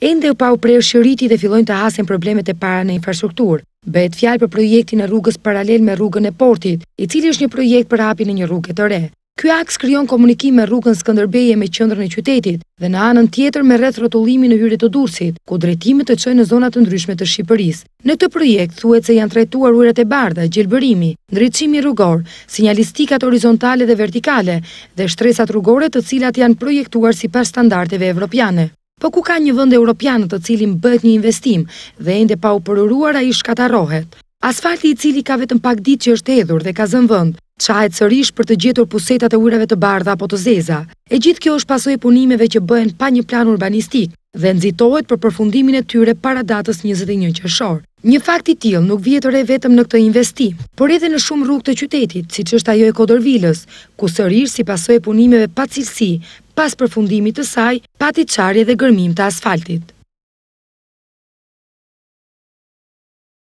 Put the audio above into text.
Ende u pa u prerë shëriti dhe fillojnë të hasen problemet e para në infrastrukturë. Bëhet fjalë për projektin e rrugës paralel me rrugën e portit, i cili është një projekt për hapjen e një rruge të re. Ky aks krijon komunikim me rrugën Skënderbeje me qendrën e qytetit dhe në anën tjetër me rreth rrotullimin në hyrje të Durrësit, ku drejtimet të çojnë në zona të ndryshme të Shqipërisë. Në këtë projekt thuhet se janë trajtuar ujërat e bardha, gjelbërimi, ndriçimi rrugor, sinjalistikat horizontale dhe vertikale dhe shtresat rrugore të cilat janë projektuar sipas standardeve evropiane. Po ku ka një vënd e Europianë të cilin bët një investim dhe ende pa u përruar a i shkatarohet? Asfalti i cili ka vetën pak dit që është edhur dhe ka zën vënd, qa e cërish për të gjetur pusetat e ureve të bardha apo të zeza. E gjithë kjo është pasoj punimeve që bëhen pa një plan urbanistik dhe nëzitohet për përfundimin e tyre para datës 21 qëshor. Një fakt i tillë nuk vjetër e vetëm në këtë investi, por edhe në shumë rrug të qytetit, si që është ajo e Kodorvillës, ku sërirë si pasoj punimeve pa cilësi, pas përfundimit të saj, pati qarje dhe gërmim të asfaltit.